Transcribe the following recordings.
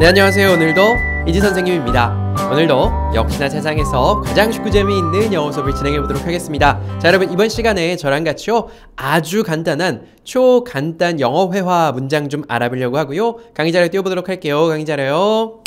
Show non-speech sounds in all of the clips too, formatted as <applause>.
네 안녕하세요 오늘도 이지 선생님입니다 오늘도 역시나 세상에서 가장 쉽고 재미있는 영어 수업을 진행해 보도록 하겠습니다 자 여러분 이번 시간에 저랑 같이요 아주 간단한 초간단 영어 회화 문장 좀 알아보려고 하고요 강의 자료 띄워보도록 할게요 강의 자료요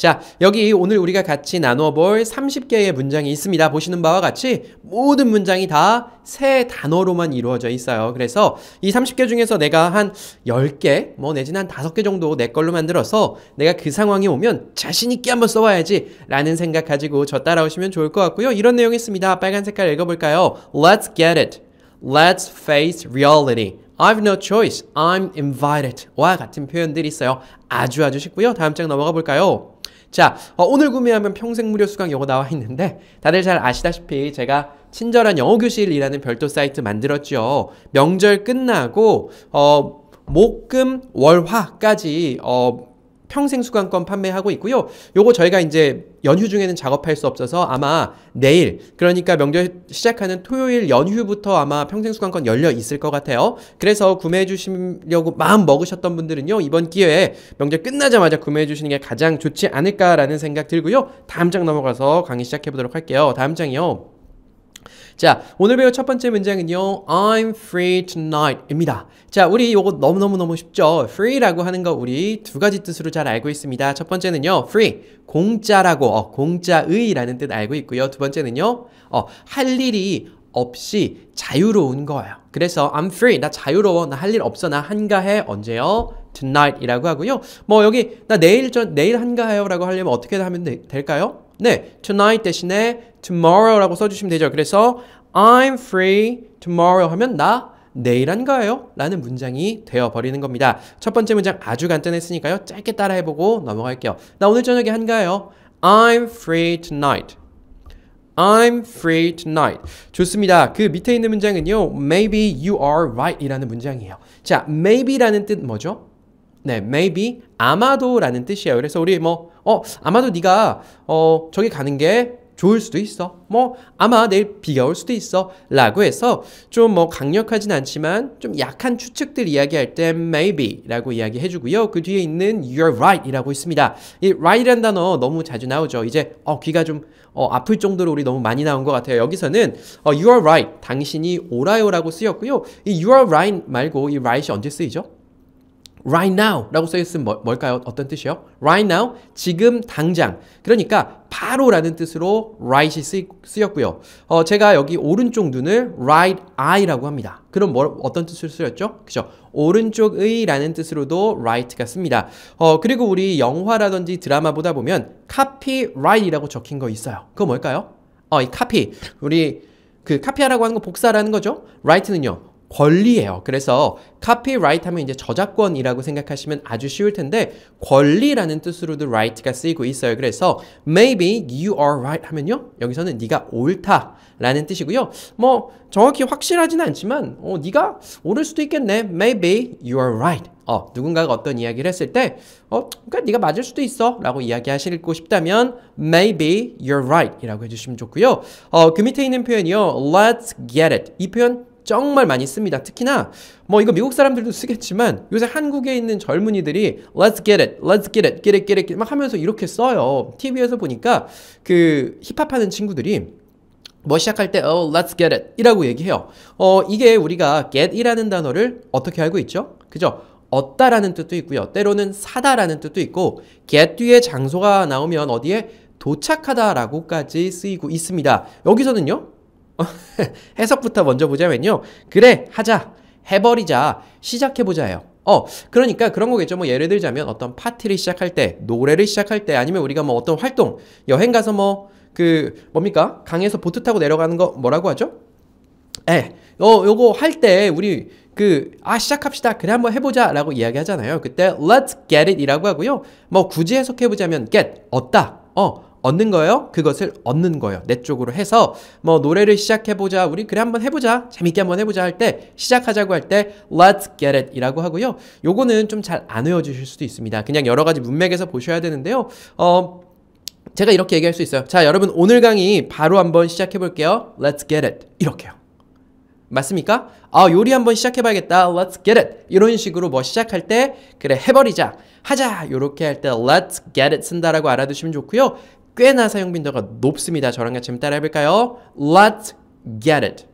자, 여기 오늘 우리가 같이 나누어 볼 30개의 문장이 있습니다. 보시는 바와 같이 모든 문장이 다 세 단어로만 이루어져 있어요. 그래서 이 30개 중에서 내가 한 10개, 뭐 내지는 한 5개 정도 내 걸로 만들어서 내가 그 상황이 오면 자신있게 한번 써봐야지 라는 생각 가지고 저 따라오시면 좋을 것 같고요. 이런 내용이 있습니다. 빨간 색깔 읽어볼까요? Let's get it. Let's face reality. I've no choice. I'm invited. 와 같은 표현들이 있어요. 아주 아주 쉽고요. 다음 장 넘어가 볼까요? 자, 어, 오늘 구매하면 평생 무료 수강 요거 나와 있는데 다들 잘 아시다시피 제가 친절한 영어 교실이라는 별도 사이트 만들었죠. 명절 끝나고 어 목금 월화까지 어 평생 수강권 판매하고 있고요. 요거 저희가 이제 연휴 중에는 작업할 수 없어서 아마 내일 그러니까 명절 시작하는 토요일 연휴부터 아마 평생 수강권 열려 있을 것 같아요. 그래서 구매해 주시려고 마음 먹으셨던 분들은요. 이번 기회에 명절 끝나자마자 구매해 주시는 게 가장 좋지 않을까라는 생각 들고요. 다음 장 넘어가서 강의 시작해 보도록 할게요. 다음 장이요. 자, 오늘 배울 첫 번째 문장은요. I'm free tonight입니다. 자, 우리 요거 너무너무너무 쉽죠? free라고 하는 거 우리 두 가지 뜻으로 잘 알고 있습니다. 첫 번째는요. free, 공짜라고, 어, 공짜의라는 뜻 알고 있고요. 두 번째는요. 어, 할 일이 없이 자유로운 거예요. 그래서 I'm free, 나 자유로워, 나 할 일 없어, 나 한가해, 언제요? Tonight이라고 하고요. 뭐 여기 나 내일 전 내일 한가해요라고 하려면 어떻게 하면 되, 될까요? 네, tonight 대신에 tomorrow라고 써주시면 되죠. 그래서 I'm free tomorrow 하면 나 내일 한가요? 라는 문장이 되어버리는 겁니다. 첫 번째 문장 아주 간단했으니까요. 짧게 따라해보고 넘어갈게요. 나 오늘 저녁에 한가요? I'm free tonight. I'm free tonight. 좋습니다. 그 밑에 있는 문장은요. Maybe you are right 이라는 문장이에요. 자, maybe라는 뜻 뭐죠? 네, maybe 아마도라는 뜻이에요. 그래서 우리 뭐 어, 아마도 네가 어, 저기 가는 게 좋을 수도 있어. 뭐 아마 내일 비가 올 수도 있어라고 해서 좀 뭐 강력하진 않지만 좀 약한 추측들 이야기할 때 maybe라고 이야기해 주고요. 그 뒤에 있는 you're right이라고 있습니다. 이 right이란 단어 너무 자주 나오죠. 이제 어 귀가 좀 어, 아플 정도로 우리 너무 많이 나온 것 같아요. 여기서는 어, you r e right 당신이 오라요라고 쓰였고요. 이 you r e right 말고 이 right이 언제 쓰이죠? right now라고 써 있으면 뭐, 뭘, 까요 어떤 뜻이요? right now 지금 당장 그러니까 바로라는 뜻으로 right이 쓰, 쓰였고요. 어, 제가 여기 오른쪽 눈을 right eye라고 합니다. 그럼 뭘, 뭐, 어떤 뜻으로 쓰였죠? 그죠? 오른쪽의라는 뜻으로도 right가 씁니다. 어, 그리고 우리 영화라든지 드라마 보다 보면 copyright이라고 적힌 거 있어요. 그거 뭘까요? 어, 이 copy 우리 그 카피하라고 하는 거 복사라는 거죠. right는요. 권리예요. 그래서 copyright 하면 이제 저작권이라고 생각하시면 아주 쉬울 텐데 권리라는 뜻으로도 right가 쓰이고 있어요. 그래서 maybe you are right 하면요. 여기서는 네가 옳다라는 뜻이고요. 뭐 정확히 확실하진 않지만 어 네가 옳을 수도 있겠네. maybe you are right. 어, 누군가가 어떤 이야기를 했을 때 어, 그러니까 네가 맞을 수도 있어라고 이야기하시고 싶다면 maybe you're right 이라고 해 주시면 좋고요. 어, 그 밑에 있는 표현이요. let's get it. 이 표현 정말 많이 씁니다. 특히나 뭐 이거 미국 사람들도 쓰겠지만 요새 한국에 있는 젊은이들이 Let's get it, Let's get it, get it, get it 막 하면서 이렇게 써요. TV에서 보니까 그 힙합하는 친구들이 뭐 시작할 때 oh let's get it 이라고 얘기해요. 어 이게 우리가 get이라는 단어를 어떻게 알고 있죠? 그죠? 얻다라는 뜻도 있고요. 때로는 사다라는 뜻도 있고 get 뒤에 장소가 나오면 어디에 도착하다라고까지 쓰이고 있습니다. 여기서는요. <laughs> 해석부터 먼저 보자면요. 그래, 하자. 해버리자. 시작해보자예요. 어, 그러니까 그런 거겠죠. 뭐 예를 들자면 어떤 파티를 시작할 때, 노래를 시작할 때, 아니면 우리가 뭐 어떤 활동, 여행 가서 뭐, 그, 뭡니까? 강에서 보트 타고 내려가는 거 뭐라고 하죠? 에, 예, 어, 요거 할 때 우리 그, 아, 시작합시다. 그래, 한번 해보자. 라고 이야기 하잖아요. 그때, let's get it 이라고 하고요. 뭐 굳이 해석해보자면, get, 얻다. 어, 얻는 거예요. 그것을 얻는 거예요. 내 쪽으로 해서 뭐 노래를 시작해 보자. 우리 그래 한번 해 보자. 재밌게 한번 해 보자 할 때 시작하자고 할 때 let's get it이라고 하고요. 요거는 좀 잘 안 외워 주실 수도 있습니다. 그냥 여러 가지 문맥에서 보셔야 되는데요. 어 제가 이렇게 얘기할 수 있어요. 자, 여러분 오늘 강의 바로 한번 시작해 볼게요. Let's get it. 이렇게요. 맞습니까? 아, 요리 한번 시작해봐야겠다. Let's get it. 이런 식으로 뭐 시작할 때, 그래, 해버리자. 하자. 요렇게 할 때, let's get it 쓴다라고 알아두시면 좋고요 꽤나 사용 빈도가 높습니다. 저랑 같이 따라해볼까요? Let's get it.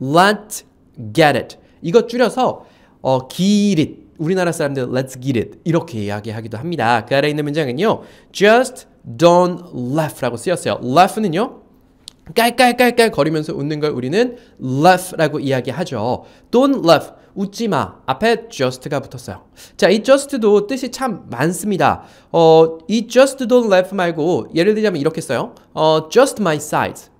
Let's get it. 이거 줄여서 어, get it. 우리나라 사람들 let's get it 이렇게 이야기하기도 합니다. 그 아래 있는 문장은요. Just don't laugh라고 쓰였어요. laugh는요. 깔깔깔깔 거리면서 웃는 걸 우리는 laugh라고 이야기하죠. don't laugh. 웃지마 앞에 just가 붙었어요 자이 just도 뜻이 참 많습니다 어, 이 just don't laugh 말고 예를 들자면 이렇게 써요 어, just my size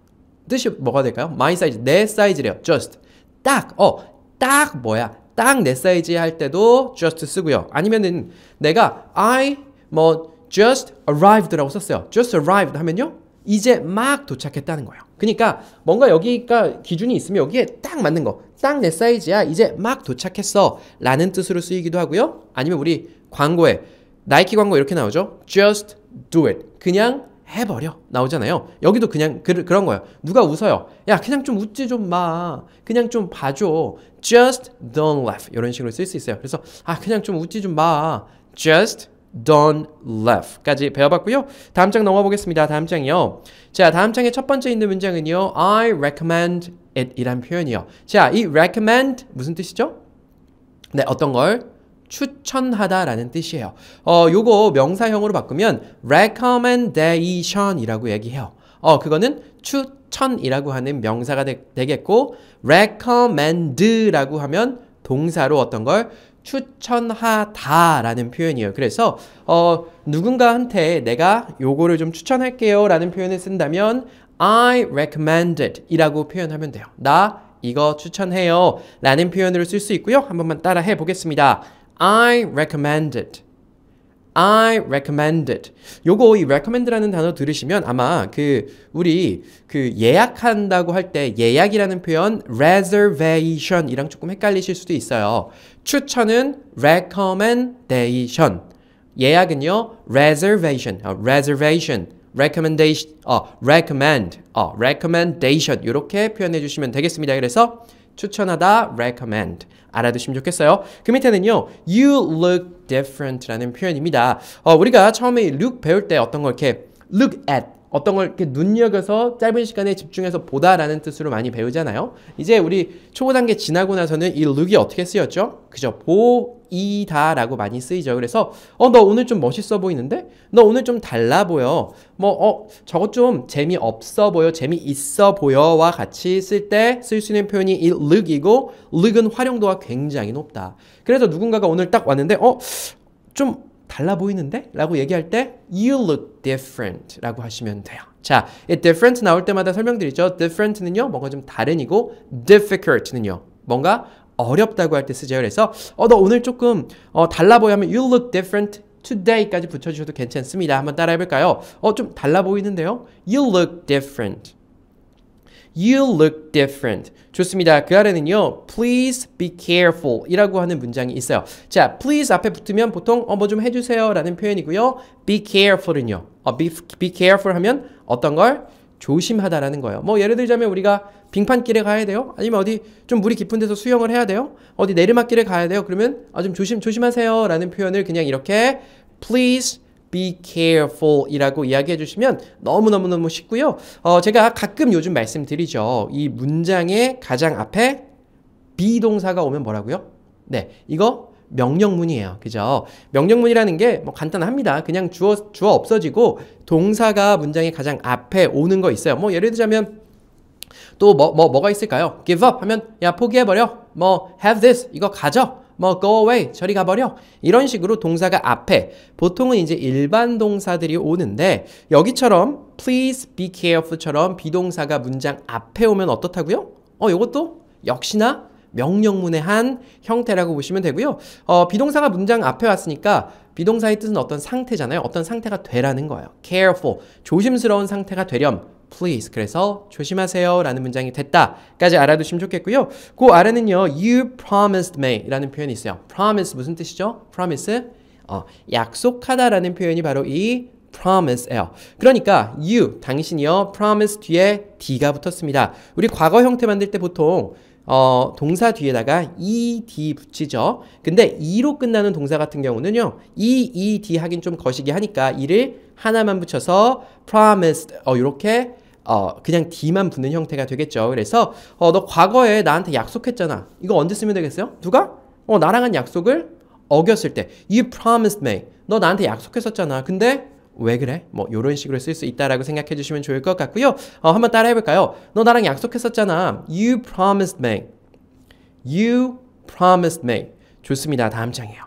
뜻이 뭐가 될까요? my size 내 사이즈래요 just 딱어딱 어, 뭐야 딱 내 사이즈 할 때도 just 쓰고요 아니면은 내가 I 뭐 just arrived라고 썼어요 just arrived 하면요 이제 막 도착했다는 거예요. 그러니까 뭔가 여기가 기준이 있으면 여기에 딱 맞는 거, 딱 내 사이즈야, 이제 막 도착했어 라는 뜻으로 쓰이기도 하고요. 아니면 우리 광고에 나이키 광고 이렇게 나오죠. Just do it. 그냥 해버려 나오잖아요. 여기도 그냥 그, 런 거예요. 누가 웃어요. 야 그냥 좀 웃지 좀 마. 그냥 좀 봐줘. Just don't laugh 이런 식으로 쓸 수 있어요. 그래서 아 그냥 좀 웃지 좀 마. Just done, left까지 배워봤고요. 다음 장넘어 보겠습니다. 다음 장이요. 자, 다음 장에첫 번째 있는 문장은요. I recommend it 이란 표현이요. 자, 이 recommend 무슨 뜻이죠? 네, 어떤 걸? 추천하다라는 뜻이에요. 어, 요거 명사형으로 바꾸면 recommendation이라고 얘기해요. 어, 그거는 추천이라고 하는 명사가 되, 겠고 recommend라고 하면 동사로 어떤 걸 추천하다라는 표현이에요. 그래서 어, 누군가한테 내가 요거를 좀 추천할게요 라는 표현을 쓴다면 I recommend it 이라고 표현하면 돼요. 나 이거 추천해요 라는 표현으로 쓸 수 있고요. 한 번만 따라해 보겠습니다. I recommend it. I recommend it. 요거 이 recommend라는 단어 들으시면 아마 그 우리 그 예약한다고 할 때 예약이라는 표현 reservation이랑 조금 헷갈리실 수도 있어요. 추천은 recommendation. 예약은요, reservation, 어, reservation, recommendation, 어, recommend, 어, recommendation. 이렇게 표현해 주시면 되겠습니다. 그래서 추천하다, recommend. 알아두시면 좋겠어요. 그 밑에는요, you look different라는 표현입니다. 어, 우리가 처음에 look 배울 때 어떤 걸 이렇게 look at 어떤 걸 이렇게 눈여겨서 짧은 시간에 집중해서 보다라는 뜻으로 많이 배우잖아요. 이제 우리 초보 단계 지나고 나서는 이 룩이 어떻게 쓰였죠? 그죠? 보이다라고 많이 쓰이죠. 그래서 어 너 오늘 좀 멋있어 보이는데? 너 오늘 좀 달라 보여. 뭐 어 저것 좀 재미없어 보여. 재미있어 보여와 같이 쓸 때 쓸 수 있는 표현이 이 룩이고 룩은 활용도가 굉장히 높다. 그래서 누군가가 오늘 딱 왔는데 어좀 달라 보이는데? 라고 얘기할 때 you look different 라고 하시면 돼요. 자, 이 different 나올 때마다 설명드리죠. different는요, 뭔가 좀 다른이고 difficult는요, 뭔가 어렵다고 할 때 쓰죠. 그래서 어, 너 오늘 조금 어, 달라 보여 하면 you look different today까지 붙여주셔도 괜찮습니다. 한번 따라해볼까요? 어, 좀 달라 보이는데요? You look different. You look different. 좋습니다. 그 아래는요. Please be careful 이라고 하는 문장이 있어요. 자, please 앞에 붙으면 보통 어, 뭐 좀 해주세요 라는 표현이고요. be careful은요. 어, be, be careful 하면 어떤 걸? 조심하다라는 거예요. 뭐 예를 들자면 우리가 빙판길에 가야 돼요? 아니면 어디 좀 물이 깊은 데서 수영을 해야 돼요? 어디 내리막길에 가야 돼요? 그러면 아, 좀 조심 조심하세요 라는 표현을 그냥 이렇게 please be careful 이라고 이야기해 주시면 너무너무너무 쉽고요. 어, 제가 가끔 요즘 말씀드리죠. 이 문장의 가장 앞에 be 동사가 오면 뭐라고요? 네, 이거 명령문이에요. 그죠? 명령문이라는 게 뭐 간단합니다. 그냥 주어, 주어 없어지고 동사가 문장의 가장 앞에 오는 거 있어요. 뭐 예를 들자면 또 뭐, 뭐, 뭐가 있을까요? give up 하면 야 포기해버려. 뭐 have this 이거 가져. 뭐 go away 저리 가버려 이런 식으로 동사가 앞에 보통은 이제 일반 동사들이 오는데 여기처럼 please be careful처럼 비동사가 문장 앞에 오면 어떻다고요? 어 이것도 역시나 명령문의 한 형태라고 보시면 되고요. 어, 비동사가 문장 앞에 왔으니까 비동사의 뜻은 어떤 상태잖아요. 어떤 상태가 되라는 거예요. careful, 조심스러운 상태가 되렴 please. 그래서 조심하세요 라는 문장이 됐다 까지 알아두시면 좋겠고요. 그 아래는요. you promised me 라는 표현이 있어요. promise 무슨 뜻이죠? promise 어, 약속하다 라는 표현이 바로 이 promise예요. 그러니까 you, 당신이요. promise 뒤에 d가 붙었습니다. 우리 과거 형태 만들 때 보통 어, 동사 뒤에다가 ed 붙이죠. 근데 e로 끝나는 동사 같은 경우는요. e, ed 하긴 좀 거시기 하니까 이를 하나만 붙여서 promised 어, 이렇게 어, 그냥 D만 붙는 형태가 되겠죠. 그래서 어, 너 과거에 나한테 약속했잖아. 이거 언제 쓰면 되겠어요? 누가? 어, 나랑 한 약속을 어겼을 때 You promised me. 너 나한테 약속했었잖아. 근데 왜 그래? 뭐 이런 식으로 쓸 수 있다라고 생각해 주시면 좋을 것 같고요. 어, 한번 따라해 볼까요? 너 나랑 약속했었잖아. You promised me. You promised me. 좋습니다. 다음 장이에요.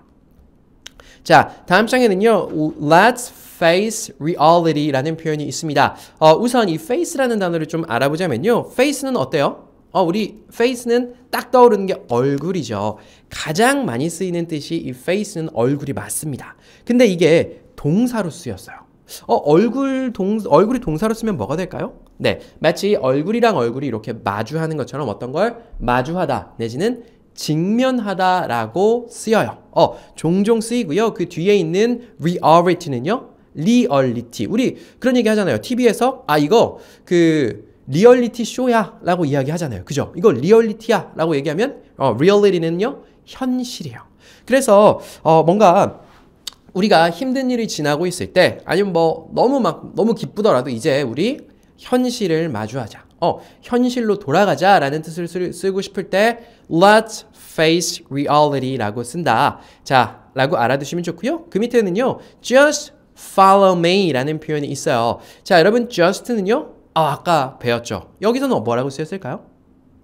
자, 다음 장에는요. Let's face reality라는 표현이 있습니다. 어, 우선 이 face라는 단어를 좀 알아보자면요. face는 어때요? 어, 우리 face는 딱 떠오르는 게 얼굴이죠. 가장 많이 쓰이는 뜻이 이 face는 얼굴이 맞습니다. 근데 이게 동사로 쓰였어요. 어, 얼굴 동, 얼굴이 동사로 쓰면 뭐가 될까요? 네. 마치 얼굴이랑 얼굴이 이렇게 마주하는 것처럼 어떤 걸 마주하다 내지는 직면하다라고 쓰여요. 어, 종종 쓰이고요. 그 뒤에 있는 reality는요. 리얼리티. 우리 그런 얘기 하잖아요. TV에서 아 이거 그 리얼리티 쇼야라고 이야기하잖아요. 그죠? 이거 리얼리티야라고 얘기하면 어 리얼리티는요 현실이에요. 그래서 어 뭔가 우리가 힘든 일이 지나고 있을 때 아니면 뭐 너무 막 너무 기쁘더라도 이제 우리 현실을 마주하자. 어, 현실로 돌아가자라는 뜻을 쓰, 고 싶을 때 let's face reality라고 쓴다. 자, 라고 알아두시면 좋고요. 그 밑에는요. just follow me라는 표현이 있어요. 자, 여러분 just는요. 아, 아까 배웠죠. 여기서는 뭐라고 쓰였을까요?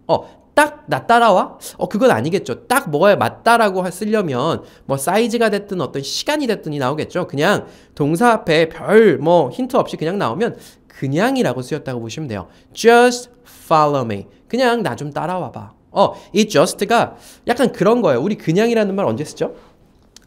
어, 딱 나 따라와? 어, 그건 아니겠죠. 딱 뭐에 맞다라고 쓰려면 뭐 사이즈가 됐든 어떤 시간이 됐든이 나오겠죠. 그냥 동사 앞에 별 뭐 힌트 없이 그냥 나오면 그냥이라고 쓰였다고 보시면 돼요. just follow me. 그냥 나 좀 따라와 봐. 어, 이 just가 약간 그런 거예요. 우리 그냥이라는 말 언제 쓰죠?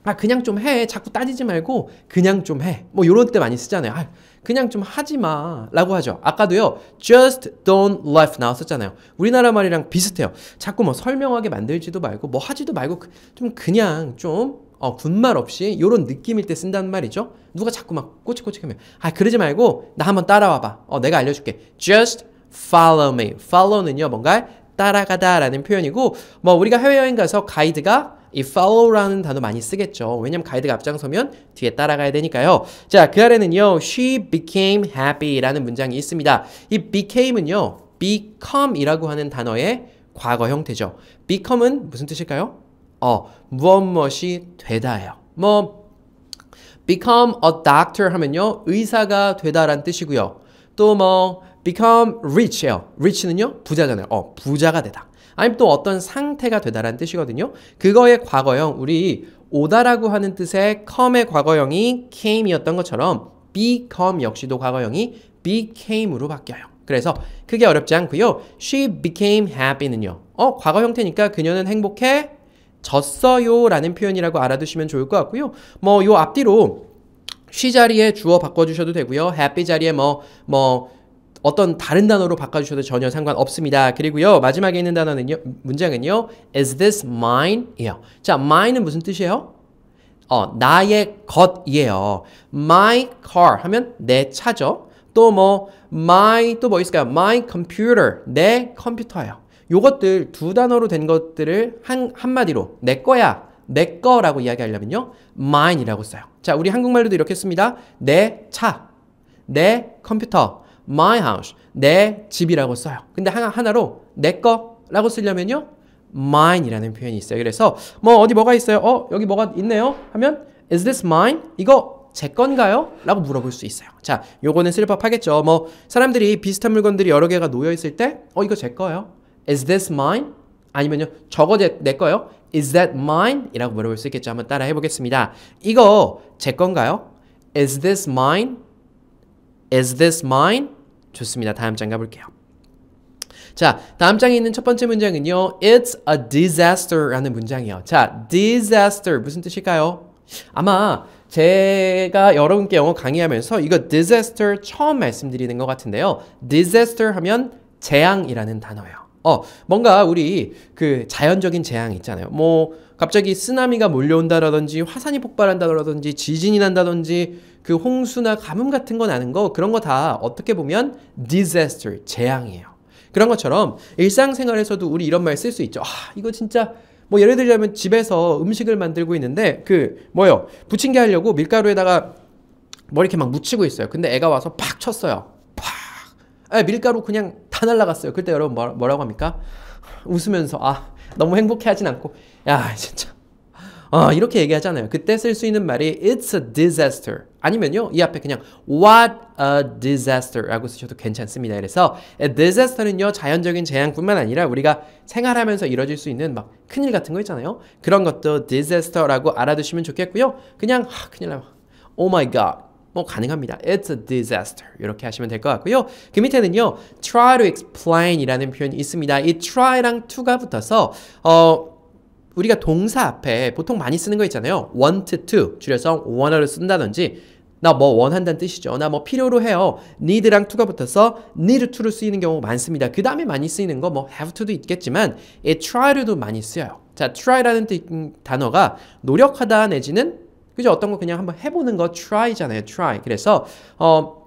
아 그냥 좀해 자꾸 따지지 말고 그냥 좀해뭐 요런 때 많이 쓰잖아요 아 그냥 좀 하지마 라고 하죠 아까도요 just don't l i f e 나왔었잖아요 우리나라 말이랑 비슷해요 자꾸 뭐 설명하게 만들지도 말고 뭐 하지도 말고 그, 좀 그냥 좀 어, 군말 없이 이런 느낌일 때쓴다는 말이죠 누가 자꾸 막 꼬치꼬치하면 아 그러지 말고 나 한번 따라와봐 어 내가 알려줄게 just follow me follow는요 뭔가 따라가다 라는 표현이고 뭐 우리가 해외여행 가서 가이드가 이 follow라는 단어 많이 쓰겠죠. 왜냐면 가이드가 앞장서면 뒤에 따라가야 되니까요. 자, 그 아래는요. She became happy라는 문장이 있습니다. 이 became은요. become이라고 하는 단어의 과거 형태죠. become은 무슨 뜻일까요? 어, 무엇 무엇이 되다예요. 뭐 become a doctor 하면요. 의사가 되다란 뜻이고요. 또 뭐 become rich예요. rich는요. 부자잖아요. 어, 부자가 되다. 아니면 또 어떤 상태가 되다라는 뜻이거든요. 그거의 과거형 우리 오다라고 하는 뜻의 come의 과거형이 came이었던 것처럼 become 역시도 과거형이 became으로 바뀌어요. 그래서 그게 어렵지 않고요. She became happy는요. 어, 과거 형태니까 그녀는 행복해 졌어요 라는 표현이라고 알아두시면 좋을 것 같고요. 뭐 요 앞뒤로 she 자리에 주어 바꿔주셔도 되고요. happy 자리에 뭐, 뭐, 어떤 다른 단어로 바꿔주셔도 전혀 상관없습니다. 그리고요 마지막에 있는 단어는요 문장은요 Is this mine? 이요. 자 mine은 무슨 뜻이에요? 어 나의 것이에요. My car 하면 내 차죠. 또뭐 my 또 뭐 있을까요? My computer 내 컴퓨터예요. 요것들 두 단어로 된 것들을 한 한마디로 내 거야. 내 거라고 이야기하려면요. mine이라고 써요. 자, 우리 한국말로도 이렇게 씁니다. 내 차, 내 컴퓨터, my house, 내 집이라고 써요. 근데 하나, 로내 거라고 쓰려면요. mine이라는 표현이 있어요. 그래서 뭐 어디 뭐가 있어요? 어, 여기 뭐가 있네요? 하면 is this mine? 이거 제 건가요? 라고 물어볼 수 있어요. 자, 요거는 쓸 법하겠죠. 뭐 사람들이 비슷한 물건들이 여러 개가 놓여 있을 때 어, 이거 제 거예요. is this mine? 아니면요. 저거 제, 내 거요. 예 is that mine? 이라고 물어볼 수 있겠죠. 한번 따라 해 보겠습니다. 이거 제 건가요? is this mine? Is this mine? 좋습니다. 다음 장 가볼게요. 자, 다음 장에 있는 첫 번째 문장은요. It's a disaster라는 문장이에요. 자, disaster 무슨 뜻일까요? 아마 제가 여러분께 영어 강의하면서 이거 disaster 처음 말씀드리는 것 같은데요. disaster 하면 재앙이라는 단어예요. 어, 뭔가 우리 그 자연적인 재앙 있잖아요. 뭐 갑자기 쓰나미가 몰려온다라든지 화산이 폭발한다라든지 지진이 난다든지 그 홍수나 가뭄 같은 거 나는 거 그런 거 다 어떻게 보면 disaster 재앙이에요. 그런 것처럼 일상생활에서도 우리 이런 말 쓸 수 있죠. 아, 이거 진짜 뭐 예를 들자면 집에서 음식을 만들고 있는데 그 뭐요? 부침개 하려고 밀가루에다가 뭐 이렇게 막 묻히고 있어요. 근데 애가 와서 팍 쳤어요. 예, 밀가루 그냥 다 날라갔어요. 그때 여러분 뭐, 뭐라고 합니까? 웃으면서 아 너무 행복해하진 않고 야 진짜 어, 이렇게 얘기하잖아요. 그때 쓸 수 있는 말이 it's a disaster 아니면요 이 앞에 그냥 what a disaster라고 쓰셔도 괜찮습니다. 그래서 disaster는요 자연적인 재앙뿐만 아니라 우리가 생활하면서 이뤄질 수 있는 막 큰일 같은 거 있잖아요. 그런 것도 disaster라고 알아두시면 좋겠고요. 그냥 하, 큰일 나. Oh my god. 뭐 가능합니다. It's a disaster. 이렇게 하시면 될 것 같고요. 그 밑에는요. try to explain 이라는 표현이 있습니다. 이 try랑 to가 붙어서 어 우리가 동사 앞에 보통 많이 쓰는 거 있잖아요. want to 줄여서 wanna를 쓴다든지 나 뭐 원한다는 뜻이죠. 나 뭐 필요로 해요. need랑 to가 붙어서 need to를 쓰이는 경우 많습니다. 그 다음에 많이 쓰이는 거뭐 have to도 있겠지만 이 try to도 많이 쓰여요. 자, try라는 단어가 노력하다 내지는 그죠? 어떤 거 그냥 한번 해보는 거 try잖아요. try. 그래서 어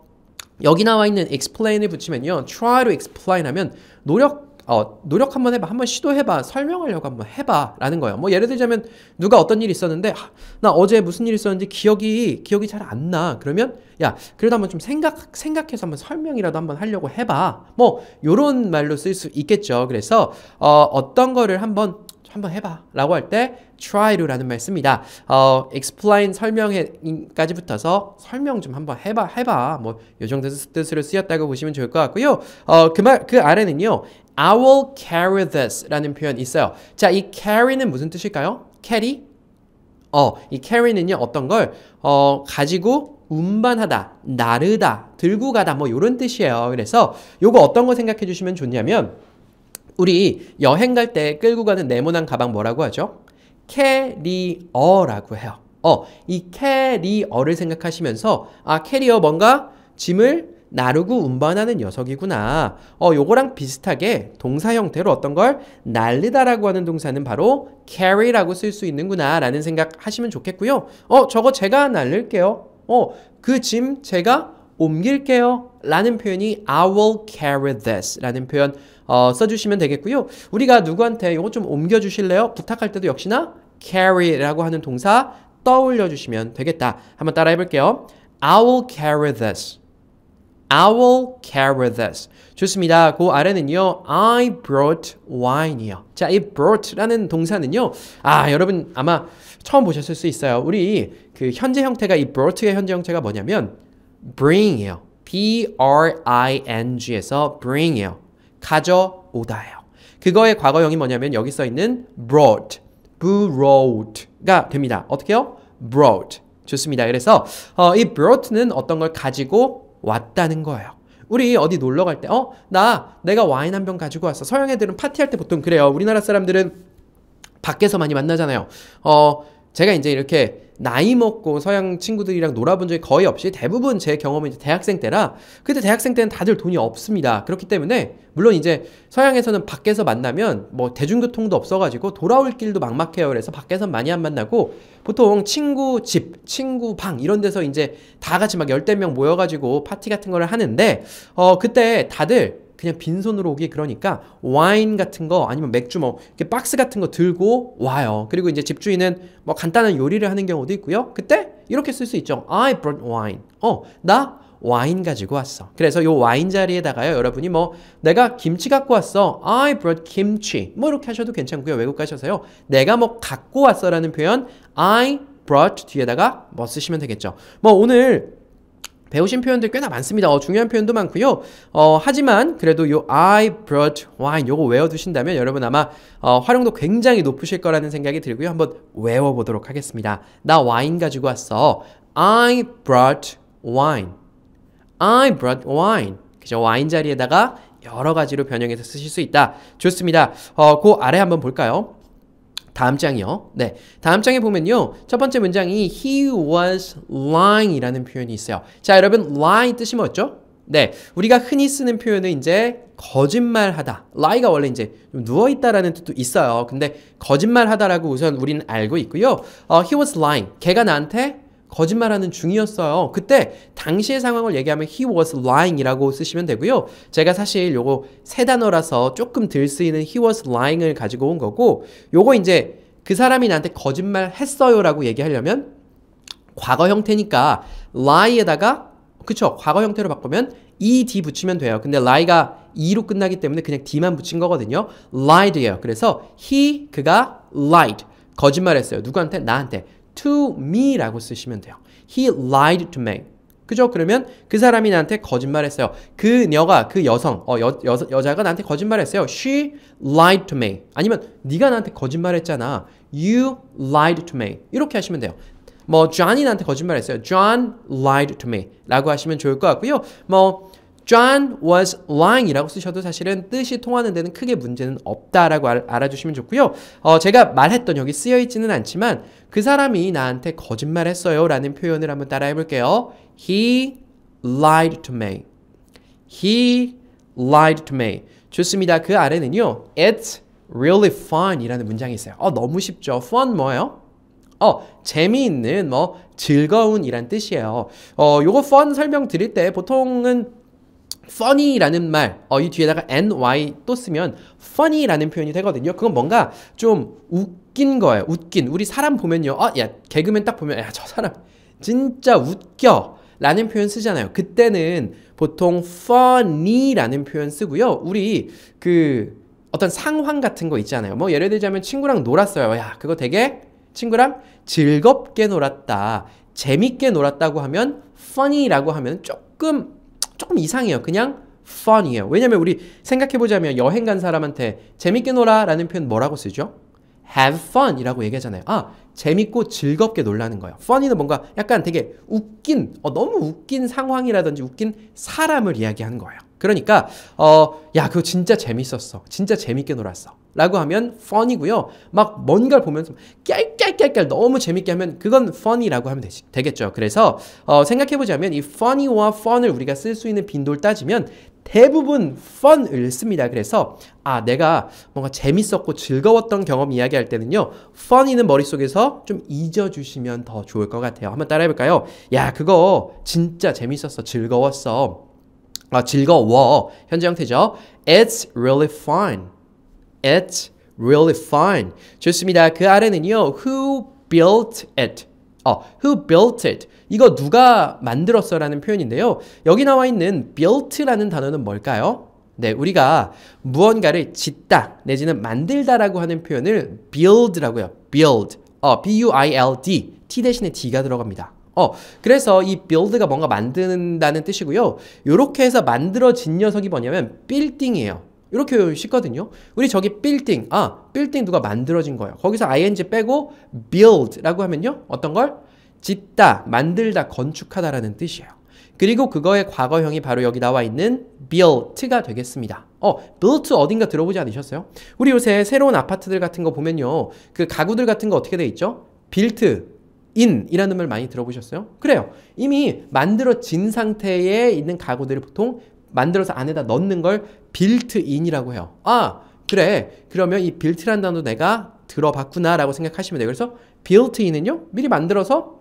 여기 나와 있는 explain을 붙이면요. try로 explain 하면 노력 어, 노력 한번 해봐. 한번 시도해봐. 설명하려고 한번 해봐. 라는 거예요. 뭐, 예를 들자면, 누가 어떤 일이 있었는데, 하, 나 어제 무슨 일이 있었는지 기억이, 기억이 잘 안 나. 그러면, 야, 그래도 한번 좀 생각, 생각해서 한번 설명이라도 한번 하려고 해봐. 뭐, 요런 말로 쓸 수 있겠죠. 그래서, 어, 어떤 거를 한번 한번 해봐 라고 할 때 try to 라는 말씁니다 어, explain 설명까지 붙어서 설명 좀 한번 해봐 해봐 뭐 요정도 뜻으로 쓰였다고 보시면 좋을 것 같고요 어, 그, 말, 그 아래는요 I will carry this 라는 표현 있어요 자이 carry는 무슨 뜻일까요? carry? 어, 이 carry는요 어떤 걸 어, 가지고 운반하다, 나르다, 들고 가다 뭐 이런 뜻이에요. 그래서 요거 어떤 거 생각해 주시면 좋냐면 우리 여행 갈 때 끌고 가는 네모난 가방 뭐라고 하죠? 캐리어라고 해요. 어, 이 캐리어를 생각하시면서 아, 캐리어 뭔가 짐을 나르고 운반하는 녀석이구나. 어, 요거랑 비슷하게 동사 형태로 어떤 걸 날리다라고 하는 동사는 바로 carry라고 쓸 수 있는구나 라는 생각 하시면 좋겠고요. 어, 저거 제가 날릴게요. 어, 그 짐 제가 옮길게요. 라는 표현이 I will carry this 라는 표현 어, 써주시면 되겠고요. 우리가 누구한테 이거 좀 옮겨주실래요? 부탁할 때도 역시나 carry라고 하는 동사 떠올려 주시면 되겠다. 한번 따라 해볼게요. I will carry this. I will carry this. 좋습니다. 그 아래는요. I brought wine이요. 자, 이 brought라는 동사는요. 아, 여러분 아마 처음 보셨을 수 있어요. 우리 그 현재 형태가 이 brought의 현재 형태가 뭐냐면 bring이에요. bring에서 bring이에요. 가져오다예요. 그거의 과거형이 뭐냐면 여기 써 있는 brought, brought가 됩니다. 어떻게요? brought. 좋습니다. 그래서 어, 이 brought는 어떤 걸 가지고 왔다는 거예요. 우리 어디 놀러 갈 때, 어, 나 내가 와인 한 병 가지고 왔어. 서양 애들은 파티할 때 보통 그래요. 우리나라 사람들은 밖에서 많이 만나잖아요. 어, 제가 이제 이렇게 나이 먹고 서양 친구들이랑 놀아본 적이 거의 없이 대부분 제 경험은 이제 대학생 때라 그때 대학생 때는 다들 돈이 없습니다. 그렇기 때문에 물론 이제 서양에서는 밖에서 만나면 뭐 대중교통도 없어가지고 돌아올 길도 막막해요. 그래서 밖에서 많이 안 만나고 보통 친구 집, 친구 방 이런 데서 이제 다 같이 막 열댓 명 모여가지고 파티 같은 거를 하는데 어 그때 다들 그냥 빈손으로 오기 그러니까 와인 같은 거 아니면 맥주 뭐 이렇게 박스 같은 거 들고 와요. 그리고 이제 집주인은 뭐 간단한 요리를 하는 경우도 있고요. 그때 이렇게 쓸 수 있죠. I brought wine. 어, 나 와인 가지고 왔어. 그래서 요 와인 자리에다가요, 여러분이 뭐, 내가 김치 갖고 왔어. I brought kimchi. 뭐 이렇게 하셔도 괜찮고요. 외국 가셔서요. 내가 뭐 갖고 왔어라는 표현, I brought 뒤에다가 뭐 쓰시면 되겠죠. 뭐 오늘 배우신 표현들 꽤나 많습니다. 어, 중요한 표현도 많고요. 어, 하지만 그래도 요 I brought wine 요거 외워두신다면 여러분 아마 어, 활용도 굉장히 높으실 거라는 생각이 들고요. 한번 외워보도록 하겠습니다. 나 와인 가지고 왔어. I brought wine. I brought wine. 그죠? 와인 자리에다가 여러 가지로 변형해서 쓰실 수 있다. 좋습니다. 어, 그 아래 한번 볼까요? 다음 장이요. 네. 다음 장에 보면요. 첫 번째 문장이 he was lying 이라는 표현이 있어요. 자, 여러분, lie 뜻이 뭐였죠? 네. 우리가 흔히 쓰는 표현은 이제 거짓말하다. lie가 원래 이제 누워있다라는 뜻도 있어요. 근데 거짓말하다라고 우선 우리는 알고 있고요. 어, he was lying. 걔가 나한테 거짓말하는 중이었어요. 그때 당시의 상황을 얘기하면 he was lying이라고 쓰시면 되고요. 제가 사실 요거 세 단어라서 조금 들 쓰이는 he was lying을 가지고 온 거고 요거 이제 그 사람이 나한테 거짓말 했어요라고 얘기하려면 과거 형태니까 lie에다가 그쵸 과거 형태로 바꾸면 ed 붙이면 돼요. 근데 lie가 e로 끝나기 때문에 그냥 d만 붙인 거거든요. lied예요. 그래서 he 그가 lied 거짓말했어요. 누구한테? 나한테. to me라고 쓰시면 돼요. He lied to me. 그죠? 그러면 그 사람이 나한테 거짓말했어요. 그녀가 그 여성 어, 여, 여, 여자가 나한테 거짓말했어요. She lied to me. 아니면 네가 나한테 거짓말했잖아. You lied to me. 이렇게 하시면 돼요. 뭐 John이 나한테 거짓말했어요. John lied to me라고 하시면 좋을 것 같고요. 뭐 John was lying이라고 쓰셔도 사실은 뜻이 통하는 데는 크게 문제는 없다라고 알아, 주시면 좋고요. 어, 제가 말했던 여기 쓰여 있지는 않지만 그 사람이 나한테 거짓말했어요라는 표현을 한번 따라해 볼게요. He lied to me. He lied to me. 좋습니다. 그 아래는요. It's really fun 이라는 문장이 있어요. 어, 너무 쉽죠. fun 뭐예요? 어, 재미있는, 뭐, 즐거운 이란 뜻이에요. 어, 요거 fun 설명 드릴 때 보통은 funny라는 말, 어, 이 뒤에다가 ny 또 쓰면 funny라는 표현이 되거든요. 그건 뭔가 좀 웃긴 거예요. 웃긴. 우리 사람 보면요. 어, 야, 개그맨 딱 보면, 야, 저 사람 진짜 웃겨. 라는 표현 쓰잖아요. 그때는 보통 funny라는 표현 쓰고요. 우리 그 어떤 상황 같은 거 있잖아요. 뭐 예를 들자면 친구랑 놀았어요. 야, 그거 되게 친구랑 즐겁게 놀았다. 재밌게 놀았다고 하면 funny라고 하면 조금 조금 이상해요. 그냥 fun이에요. 왜냐면 우리 생각해보자면 여행 간 사람한테 재밌게 놀아 라는 표현 뭐라고 쓰죠? have fun이라고 얘기하잖아요. 아, 재밌고 즐겁게 놀라는 거예요. funny는 뭔가 약간 되게 웃긴, 어, 너무 웃긴 상황이라든지 웃긴 사람을 이야기하는 거예요. 그러니까 어, 야 그거 진짜 재밌었어. 진짜 재밌게 놀았어. 라고 하면 funny고요. 막 뭔가를 보면서 깔깔깔깔 너무 재밌게 하면 그건 funny라고 하면 되겠죠 그래서 어, 생각해보자면 이 funny와 fun을 우리가 쓸 수 있는 빈도를 따지면 대부분 fun을 씁니다. 그래서 아 내가 뭔가 재밌었고 즐거웠던 경험 이야기할 때는요. fun이는 머릿속에서 좀 잊어주시면 더 좋을 것 같아요. 한번 따라해볼까요? 야 그거 진짜 재밌었어. 즐거웠어. 아, 즐거워. 현재 형태죠. It's really fun. It's really fun. 좋습니다. 그 아래는요. Who built it? 어, who built it? 이거 누가 만들었어라는 표현인데요. 여기 나와 있는 built라는 단어는 뭘까요? 네, 우리가 무언가를 짓다 내지는 만들다라고 하는 표현을 build라고요. build, 어, b-u-i-l-d, t 대신에 d가 들어갑니다. 어, 그래서 이 build가 뭔가 만든다는 뜻이고요. 요렇게 해서 만들어진 녀석이 뭐냐면 building이에요. 이렇게 쉽거든요. 우리 저기 빌딩, i l 아, b u 누가 만들어진 거예요. 거기서 ing 빼고 build라고 하면요. 어떤 걸? 짓다, 만들다, 건축하다라는 뜻이에요. 그리고 그거의 과거형이 바로 여기 나와 있는 built가 되겠습니다. 어, built 어딘가 들어보지 않으셨어요? 우리 요새 새로운 아파트들 같은 거 보면요. 그 가구들 같은 거 어떻게 돼 있죠? built in이라는 말 많이 들어보셨어요? 그래요. 이미 만들어진 상태에 있는 가구들을 보통 만들어서 안에다 넣는 걸 built in이라고 해요. 아, 그래. 그러면 이 built란 단어 내가 들어봤구나라고 생각하시면 돼요. 그래서 built in은요. 미리 만들어서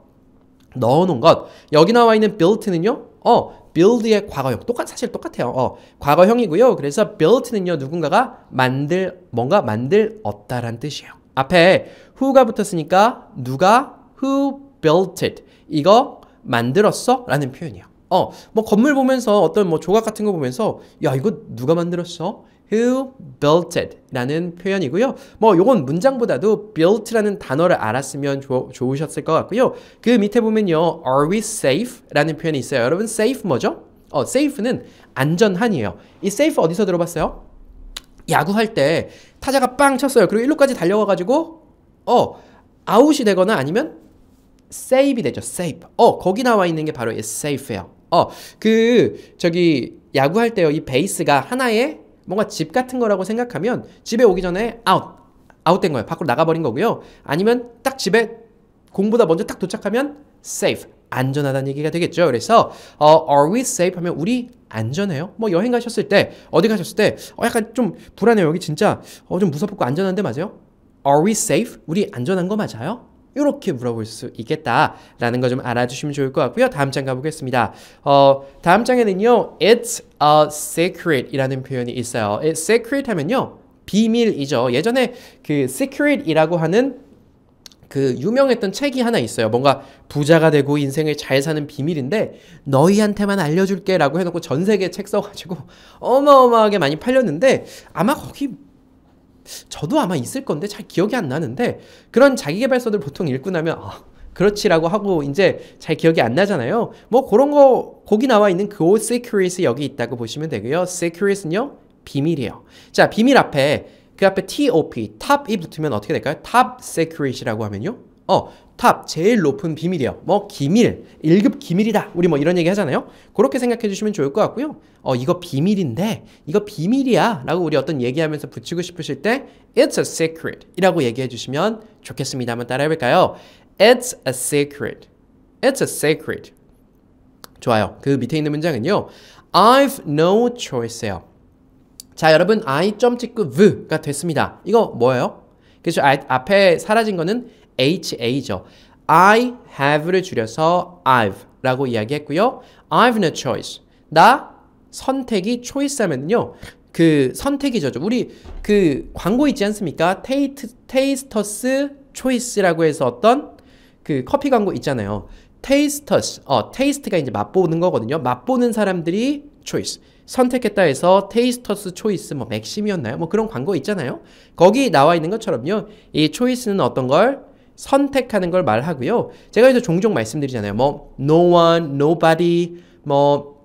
넣어놓은 것 여기 나와 있는 built는요 어 build의 과거형 똑같 사실 똑같아요 어 과거형이고요 그래서 built는요 누군가가 만들 뭔가 만들었다란 뜻이에요 앞에 who가 붙었으니까 누가 who built it 이거 만들었어? 라는 표현이에요 어뭐 건물 보면서 어떤 뭐 조각 같은 거 보면서 야 이거 누가 만들었어? who built it 라는 표현이고요. 뭐 요건 문장보다도 built라는 단어를 알았으면 조, 좋으셨을 것 같고요. 그 밑에 보면요. are we safe? 라는 표현이 있어요. 여러분 safe 뭐죠? 어, safe는 안전한이에요. 이 safe 어디서 들어봤어요? 야구할 때 타자가 빵 쳤어요. 그리고 1루까지 달려가가지고 어 아웃이 되거나 아니면 save이 되죠. save. 어 거기 나와 있는 게 바로 이 safe예요. 어 그 저기 야구할 때요 이 베이스가 하나의 뭔가 집 같은 거라고 생각하면 집에 오기 전에 아웃 아웃된 거예요. 밖으로 나가버린 거고요. 아니면 딱 집에 공보다 먼저 딱 도착하면 safe 안전하다는 얘기가 되겠죠. 그래서 어, are we safe 하면 우리 안전해요? 뭐 여행 가셨을 때 어디 가셨을 때 어, 약간 좀 불안해요. 여기 진짜 어, 좀 무섭고 안전한데 맞아요? Are we safe? 우리 안전한 거 맞아요? 이렇게 물어볼 수 있겠다라는 거 좀 알아주시면 좋을 것 같고요. 다음 장 가보겠습니다. 어, 다음 장에는요. It's a secret이라는 표현이 있어요. It's secret 하면요. 비밀이죠. 예전에 그 secret이라고 하는 그 유명했던 책이 하나 있어요. 뭔가 부자가 되고 인생을 잘 사는 비밀인데 너희한테만 알려줄게 라고 해놓고 전 세계 책 써가지고 <laughs> 어마어마하게 많이 팔렸는데 아마 거기 저도 아마 있을 건데 잘 기억이 안 나는데 그런 자기계발서들 보통 읽고 나면 아, 그렇지라고 하고 이제 잘 기억이 안 나잖아요. 뭐 그런 거 거기 나와 있는 그 secret이 여기 있다고 보시면 되고요. secret은요 비밀이에요. 자 비밀 앞에 그 앞에 top, top이 붙으면 어떻게 될까요? top secret이라고 하면요. 어 탑, 제일 높은 비밀이요. 뭐 기밀, 1급 기밀이다. 우리 뭐 이런 얘기 하잖아요. 그렇게 생각해 주시면 좋을 것 같고요. 어, 이거 비밀인데, 이거 비밀이야. 라고 우리 어떤 얘기하면서 붙이고 싶으실 때 It's a secret 이라고 얘기해 주시면 좋겠습니다. 한번 따라해 볼까요? It's a secret. It's a secret. 좋아요. 그 밑에 있는 문장은요. I've no choice예요. 자, 여러분 I 점 찍고 v가 됐습니다. 이거 뭐예요? 그래서 아, 앞에 사라진 거는 ha죠. I have를 줄여서 I've라고 이야기했고요. I've no choice. 나 선택이 choice 하면요. 그 선택이죠. 우리 그 광고 있지 않습니까? 테이트, 테이스터스 초이스라고 해서 어떤 그 커피 광고 있잖아요. 테이스터스, 어, 테이스트가 이제 맛보는 거거든요. 맛보는 사람들이 초이스. 선택했다 해서 테이스터스 초이스 뭐 맥심이었나요? 뭐 그런 광고 있잖아요. 거기 나와 있는 것처럼요. 이 초이스는 어떤 걸 선택하는 걸 말하고요. 제가 이제 종종 말씀드리잖아요. 뭐 no one, nobody 뭐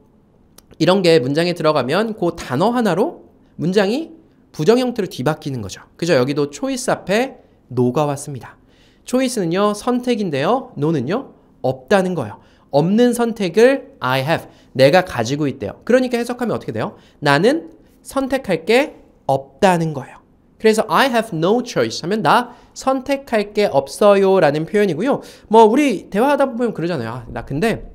이런 게 문장에 들어가면 그 단어 하나로 문장이 부정 형태로 뒤바뀌는 거죠. 그죠? 여기도 choice 앞에 no가 왔습니다. choice는요 선택인데요. no는요 없다는 거예요. 없는 선택을 I have 내가 가지고 있대요. 그러니까 해석하면 어떻게 돼요? 나는 선택할 게 없다는 거예요. 그래서 I have no choice 하면 나 선택할 게 없어요 라는 표현이고요. 뭐 우리 대화하다 보면 그러잖아요. 아, 나 근데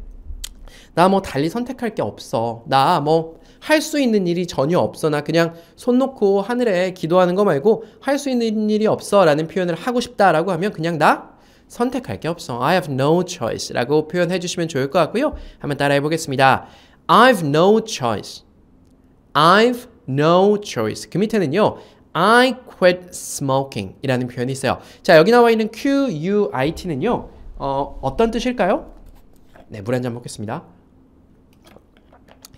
나 뭐 달리 선택할 게 없어. 나 뭐 할 수 있는 일이 전혀 없어. 나 그냥 손 놓고 하늘에 기도하는 거 말고 할 수 있는 일이 없어 라는 표현을 하고 싶다라고 하면 그냥 나 선택할 게 없어. I have no choice 라고 표현해 주시면 좋을 것 같고요. 한번 따라해 보겠습니다. I've no choice. I've no choice. 그 밑에는요. I quit smoking 이라는 표현이 있어요. 자, 여기 나와 있는 QUIT는요, 어, 어떤 뜻일까요? 네, 물 한 잔 먹겠습니다.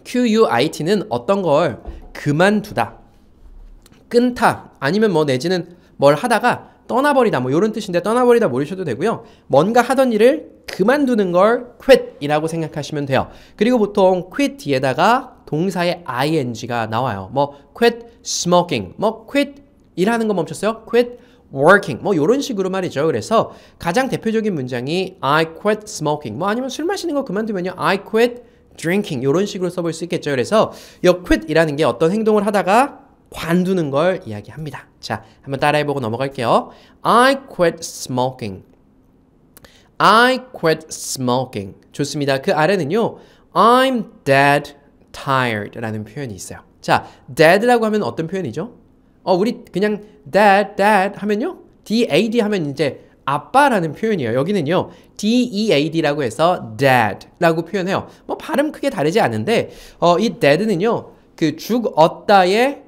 QUIT는 어떤 걸 그만두다, 끊다, 아니면 뭐 내지는 뭘 하다가 떠나버리다 뭐 이런 뜻인데 떠나버리다 모르셔도 되고요. 뭔가 하던 일을 그만두는 걸 quit이라고 생각하시면 돼요. 그리고 보통 quit 뒤에다가 동사의 ing가 나와요. 뭐 quit smoking, 뭐 quit 일하는 거 멈췄어요. quit working 뭐 이런 식으로 말이죠. 그래서 가장 대표적인 문장이 I quit smoking 뭐 아니면 술 마시는 거 그만두면요. I quit drinking 이런 식으로 써볼 수 있겠죠. 그래서 이 quit이라는 게 어떤 행동을 하다가 관두는 걸 이야기합니다. 자, 한번 따라해보고 넘어갈게요. I quit smoking. I quit smoking. 좋습니다. 그 아래는요. I'm dead tired라는 표현이 있어요. 자, dead라고 하면 어떤 표현이죠? 어, 우리 그냥 dad, dad 하면요. dad 하면 이제 아빠라는 표현이에요. 여기는요. dad라고 해서 dad라고 표현해요. 뭐 발음 크게 다르지 않은데 어, 이 dead는요. 그 죽었다의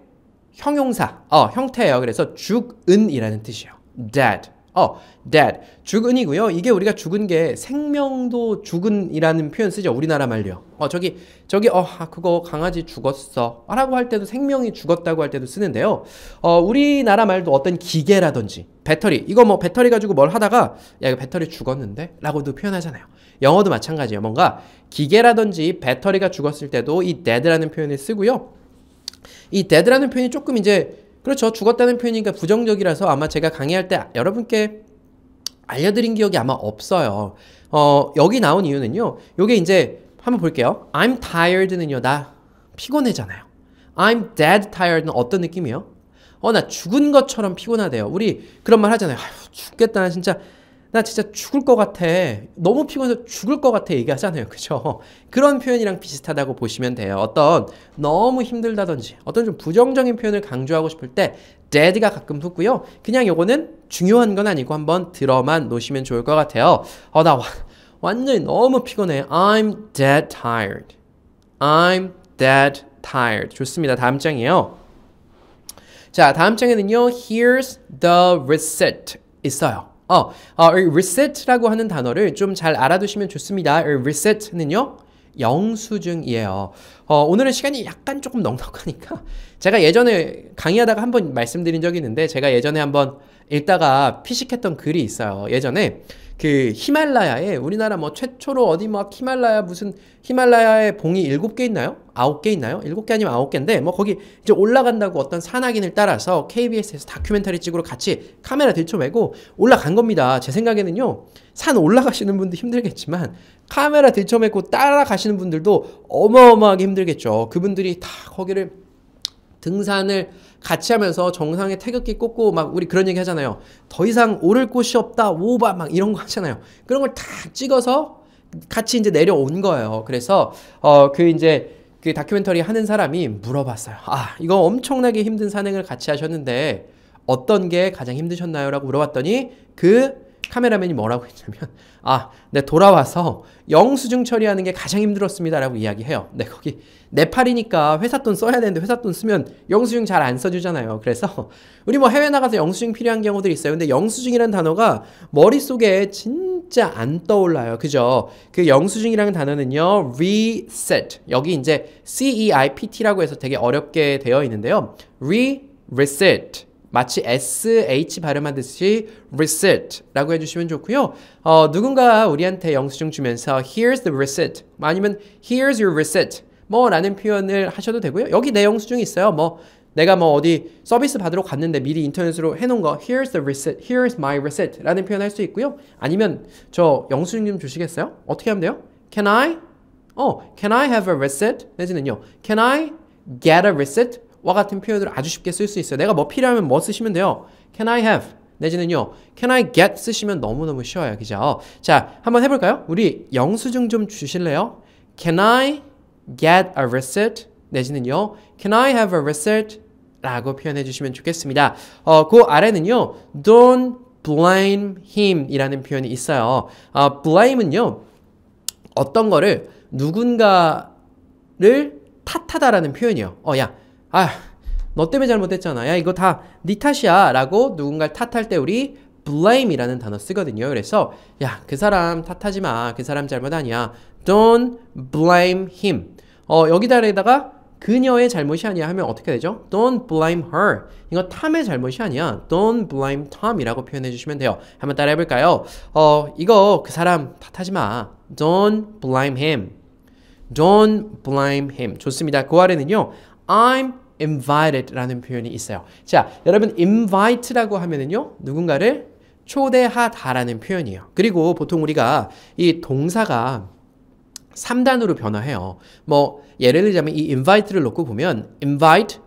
형용사, 어, 형태예요. 그래서 죽은이라는 뜻이에요. dead. 어, dead. 죽은이고요. 이게 우리가 죽은 게 생명도 죽은이라는 표현 쓰죠. 우리나라 말로요. 어, 저기 저기 어, 아, 그거 강아지 죽었어라고 할 때도 생명이 죽었다고 할 때도 쓰는데요. 어, 우리나라 말도 어떤 기계라든지 배터리 이거 뭐 배터리 가지고 뭘 하다가 야 이거 배터리 죽었는데라고도 표현하잖아요. 영어도 마찬가지예요. 뭔가 기계라든지 배터리가 죽었을 때도 이 dead라는 표현을 쓰고요. 이 dead라는 표현이 조금 이제 그렇죠. 죽었다는 표현이니까 부정적이라서 아마 제가 강의할 때 여러분께 알려드린 기억이 아마 없어요. 어, 여기 나온 이유는요. 요게 이제 한번 볼게요. I'm tired는요. 나 피곤해잖아요. I'm dead tired는 어떤 느낌이에요? 어, 나 죽은 것처럼 피곤하대요. 우리 그런 말 하잖아요. 아휴, 죽겠다. 진짜 나 진짜 죽을 것 같아. 너무 피곤해서 죽을 것 같아 얘기하잖아요. 그죠? <laughs> 그런 표현이랑 비슷하다고 보시면 돼요. 어떤 너무 힘들다든지 어떤 좀 부정적인 표현을 강조하고 싶을 때 dead가 가끔 붙고요. 그냥 요거는 중요한 건 아니고 한번 들어만 놓으시면 좋을 것 같아요. 어, 나 와, 완전히 너무 피곤해. I'm dead tired. I'm dead tired. 좋습니다. 다음 장이에요. 자, 다음 장에는요. Here's the receipt 있어요. 어, 어, reset라고 하는 단어를 좀 잘 알아두시면 좋습니다. reset는요, 영수증이에요. 어, 오늘은 시간이 약간 조금 넉넉하니까 <laughs> 제가 예전에 강의하다가 한번 말씀드린 적이 있는데 제가 예전에 한번 읽다가 피식했던 글이 있어요. 예전에 그 히말라야에 우리나라 뭐 최초로 어디 막 히말라야 무슨 히말라야에 봉이 7개 있나요? 아홉 개 있나요? 일곱 개 아니면 아홉 개인데 뭐 거기 이제 올라간다고 어떤 산악인을 따라서 KBS에서 다큐멘터리 찍으러 같이 카메라 들쳐매고 올라간 겁니다. 제 생각에는요. 산 올라가시는 분도 힘들겠지만 카메라 들쳐매고 따라가시는 분들도 어마어마하게 힘들겠죠. 그분들이 다 거기를 등산을 같이 하면서 정상에 태극기 꽂고 막 우리 그런 얘기 하잖아요. 더 이상 오를 곳이 없다. 오바 막 이런 거 하잖아요. 그런 걸 다 찍어서 같이 이제 내려온 거예요. 그래서 어 그 이제 그 다큐멘터리 하는 사람이 물어봤어요. 아, 이거 엄청나게 힘든 산행을 같이 하셨는데 어떤 게 가장 힘드셨나요? 라고 물어봤더니 그 카메라맨이 뭐라고 했냐면 아, 네 돌아와서 영수증 처리하는 게 가장 힘들었습니다라고 이야기해요. 네 거기 네팔이니까 회사 돈 써야 되는데 회사 돈 쓰면 영수증 잘 안 써주잖아요. 그래서 우리 뭐 해외 나가서 영수증 필요한 경우들이 있어요. 근데 영수증이라는 단어가 머릿속에 진짜 안 떠올라요. 그죠? 그 영수증이라는 단어는요. reset 여기 이제 CEIPT라고 해서 되게 어렵게 되어 있는데요. re reset 마치 SH 발음하듯이 receipt라고 해주시면 좋고요. 어, 누군가 우리한테 영수증 주면서 here's the receipt 뭐 아니면 here's your receipt 뭐 라는 표현을 하셔도 되고요. 여기 내 영수증이 있어요. 뭐 내가 뭐 어디 서비스 받으러 갔는데 미리 인터넷으로 해놓은 거 here's the receipt, here's my receipt 라는 표현 할수 있고요. 아니면 저 영수증 좀 주시겠어요? 어떻게 하면 돼요? Can I? 어, Can I have a receipt? 내지는요. Can I get a receipt? 와 같은 표현을 아주 쉽게 쓸 수 있어요. 내가 뭐 필요하면 뭐 쓰시면 돼요. Can I have? 내지는요. Can I get? 쓰시면 너무너무 쉬워요. 그죠? 자, 한번 해볼까요? 우리 영수증 좀 주실래요? Can I get a receipt? 내지는요. Can I have a receipt? 라고 표현해 주시면 좋겠습니다. 어, 그 아래는요. Don't blame him 이라는 표현이 있어요. 어, blame은요. 어떤 거를 누군가를 탓하다라는 표현이에요. 어, 야, 아, 너 때문에 잘못했잖아. 야, 이거 다네 탓이야. 라고 누군가를 탓할 때 우리 blame이라는 단어 쓰거든요. 그래서 야, 그 사람 탓하지 마. 그 사람 잘못 아니야. Don't blame him. 어, 여기다가 그녀의 잘못이 아니야 하면 어떻게 되죠? Don't blame her. 이거 탐의 잘못이 아니야. Don't blame Tom이라고 표현해 주시면 돼요. 한번 따라해 볼까요? 어, 이거 그 사람 탓하지 마. Don't blame him. Don't blame him. 좋습니다. 그 아래는요. I'm invited라는 표현이 있어요. 자, 여러분 invite라고 하면은요. 누군가를 초대하다라는 표현이에요. 그리고 보통 우리가 이 동사가 3단으로 변화해요. 뭐 예를 들자면 이 invite를 놓고 보면 invite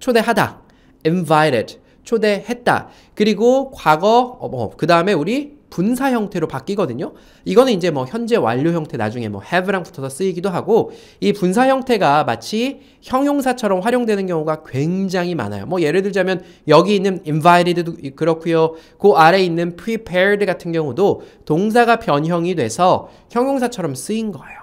초대하다, invited 초대했다. 그리고 과거 어, 어, 그 다음에 우리 분사 형태로 바뀌거든요. 이거는 이제 뭐 현재 완료 형태 나중에 뭐 have랑 붙어서 쓰이기도 하고 이 분사 형태가 마치 형용사처럼 활용되는 경우가 굉장히 많아요. 뭐 예를 들자면 여기 있는 invited도 그렇고요. 그 아래 있는 prepared 같은 경우도 동사가 변형이 돼서 형용사처럼 쓰인 거예요.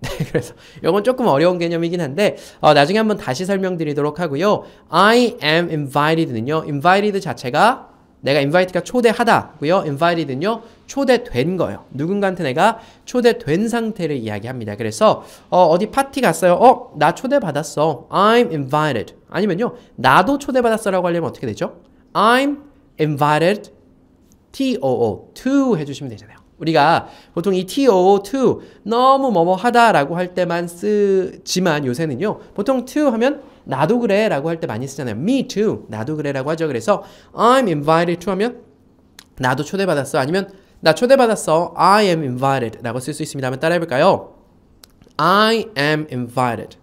<laughs> 네, 그래서 이건 조금 어려운 개념이긴 한데 어, 나중에 한번 다시 설명드리도록 하고요. I am invited는요. invited 자체가 내가 invite가 초대하다고요. invited은요. 초대된 거예요. 누군가한테 내가 초대된 상태를 이야기합니다. 그래서 어, 디 파티 갔어요. 어, 나 초대받았어. I'm invited. 아니면요. 나도 초대받았어라고 하려면 어떻게 되죠? I'm invited TOO to 해 주시면 되잖아요. 우리가 보통 이 to, to 너무 뭐뭐 하다라고 할 때만 쓰지만 요새는요. 보통 to 하면 나도 그래 라고 할 때 많이 쓰잖아요. Me too. 나도 그래 라고 하죠. 그래서 I'm invited to 하면 나도 초대받았어. 아니면 나 초대받았어. I am invited 라고 쓸 수 있습니다. 한번 따라해볼까요? I am invited.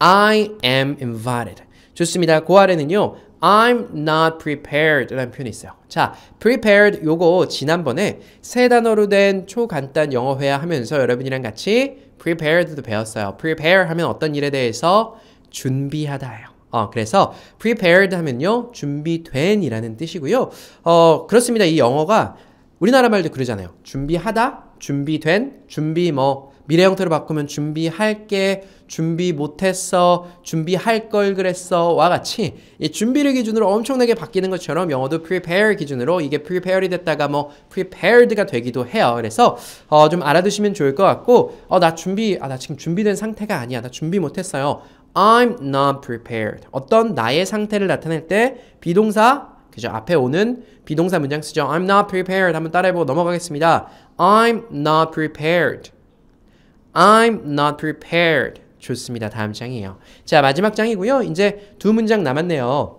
I am invited. 좋습니다. 그 아래는요. I'm not prepared 라는 표현이 있어요. 자, prepared 요거 지난번에 세 단어로 된 초간단 영어 회화 하면서 여러분이랑 같이 prepared도 배웠어요. prepare 하면 어떤 일에 대해서 준비하다예요. 어, 그래서 prepared 하면요. 준비된이라는 뜻이고요. 어, 그렇습니다. 이 영어가 우리나라 말도 그러잖아요. 준비하다, 준비된, 준비 뭐 미래 형태로 바꾸면 준비할게, 준비 못했어, 준비할 걸 그랬어 와 같이 이 준비를 기준으로 엄청나게 바뀌는 것처럼 영어도 prepare 기준으로 이게 prepared이 됐다가 뭐 prepared가 되기도 해요. 그래서 어, 좀 알아두시면 좋을 것 같고 어, 나 준비, 아, 나 지금 준비된 상태가 아니야. 나 준비 못했어요. I'm not prepared. 어떤 나의 상태를 나타낼 때 비동사 그죠? 앞에 오는 비동사 문장 쓰죠. I'm not prepared. 한번 따라해보고 넘어가겠습니다. I'm not prepared. I'm not prepared. 좋습니다. 다음 장이에요. 자, 마지막 장이고요. 이제 두 문장 남았네요.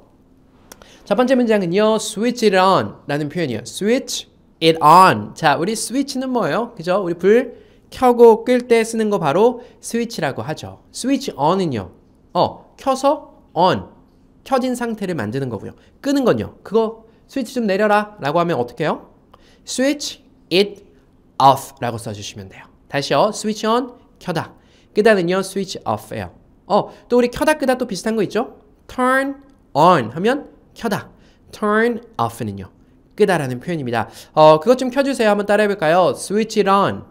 첫 번째 문장은요. switch it on 라는 표현이에요. switch it on. 자, 우리 switch는 뭐예요? 그죠? 우리 불 켜고 끌 때 쓰는 거 바로 switch라고 하죠. switch on은요. 어, 켜서 on, 켜진 상태를 만드는 거고요. 끄는 건요. 그거 스위치 좀 내려라 라고 하면 어떻게 해요? switch it off 라고 써주시면 돼요. 다시요. switch on, 켜다. 끄다는요. switch off예요. 어, 또 우리 켜다 끄다 또 비슷한 거 있죠? turn on 하면 켜다. turn off는요. 끄다라는 표현입니다. 어, 그것 좀 켜주세요. 한번 따라해볼까요? switch it on,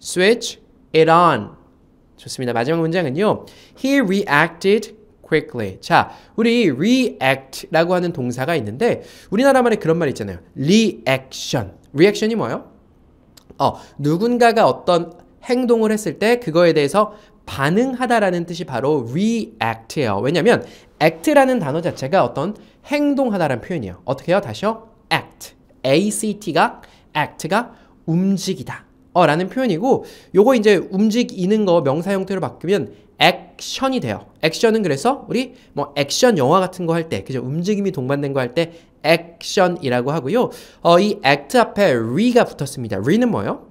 switch it on. 좋습니다. 마지막 문장은요. He reacted quickly. 자, 우리 react라고 하는 동사가 있는데 우리나라 말에 그런 말 있잖아요. reaction. reaction이 뭐예요? 어, 누군가가 어떤 행동을 했을 때 그거에 대해서 반응하다라는 뜻이 바로 react예요. 왜냐면 act라는 단어 자체가 어떤 행동하다라는 표현이에요. 어떻게 해요? 다시요. act. act가 act가 움직이다. 어, 라는 표현이고 요거 이제 움직이는 거 명사 형태로 바뀌면 액션이 돼요. 액션은 그래서 우리 뭐 액션 영화 같은 거 할 때 그죠? 움직임이 동반된 거 할 때 액션이라고 하고요. 어, 이 act 앞에 re가 붙었습니다. re는 뭐예요?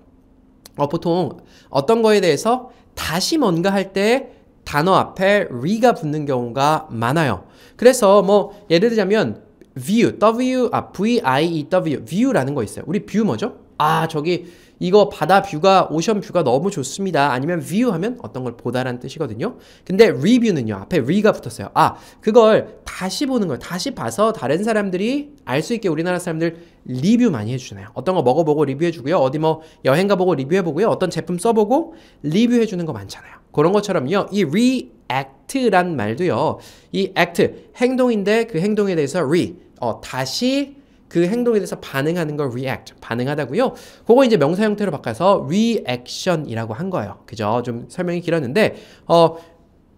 어, 보통 어떤 거에 대해서 다시 뭔가 할 때 단어 앞에 re가 붙는 경우가 많아요. 그래서 뭐 예를 들자면 view, w, 아, v-i-e-w, view라는 거 있어요. 우리 view 뭐죠? 아 저기 이거 바다 뷰가 오션 뷰가 너무 좋습니다 아니면 view 하면 어떤 걸 보다라는 뜻이거든요 근데 review는요 앞에 re가 붙었어요 아 그걸 다시 보는 걸 다시 봐서 다른 사람들이 알 수 있게 우리나라 사람들 리뷰 많이 해주잖아요 어떤 거 먹어보고 리뷰해주고요 어디 뭐 여행 가보고 리뷰해보고요 어떤 제품 써보고 리뷰해주는 거 많잖아요 그런 것처럼요 이 react란 말도요 이 act 행동인데 그 행동에 대해서 re 어, 다시 그 행동에 대해서 반응하는 걸 react, 반응하다고요. 그거 이제 명사 형태로 바꿔서 reaction이라고 한 거예요. 그죠? 좀 설명이 길었는데 어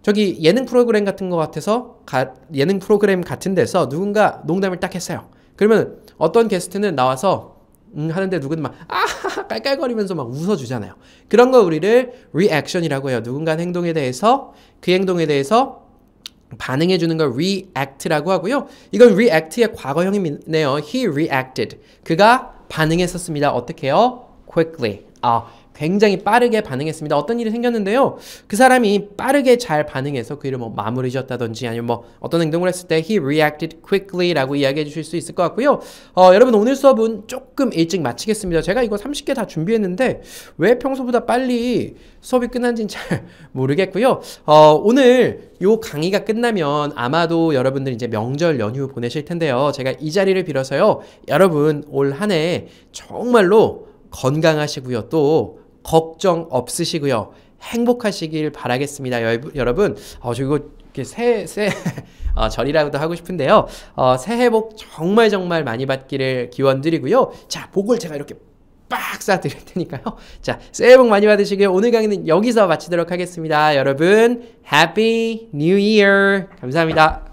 저기 예능 프로그램 같은 거 같아서 가, 예능 프로그램 같은 데서 누군가 농담을 딱 했어요. 그러면 어떤 게스트는 나와서 음, 하는데 누군 막, 아, <laughs> 깔깔거리면서 막 웃어주잖아요. 그런 거 우리를 reaction이라고 해요. 누군가 행동에 대해서, 그 행동에 대해서 반응해 주는 걸 react라고 하고요. 이건 react의 과거형이네요. He reacted. 그가 반응했었습니다. 어떻게요? quickly. 아, 굉장히 빠르게 반응했습니다. 어떤 일이 생겼는데요. 그 사람이 빠르게 잘 반응해서 그 일을 뭐 마무리 지었다든지 아니면 뭐 어떤 행동을 했을 때 he reacted quickly 라고 이야기해 주실 수 있을 것 같고요. 어, 여러분 오늘 수업은 조금 일찍 마치겠습니다. 제가 이거 30개 다 준비했는데 왜 평소보다 빨리 수업이 끝난지는 잘 <laughs> 모르겠고요. 어, 오늘 이 강의가 끝나면 아마도 여러분들 이제 명절 연휴 보내실 텐데요. 제가 이 자리를 빌어서요. 여러분 올 한 해 정말로 건강하시고요. 또 걱정 없으시고요. 행복하시길 바라겠습니다. 여러분, 어, 저 이거 새해, 새해 <laughs> 어, 절이라고도 하고 싶은데요. 어, 새해 복 정말 정말 많이 받기를 기원드리고요. 자, 복을 제가 이렇게 빡 쏴드릴 테니까요. 자, 새해 복 많이 받으시고요. 오늘 강의는 여기서 마치도록 하겠습니다. 여러분, Happy New Year! 감사합니다.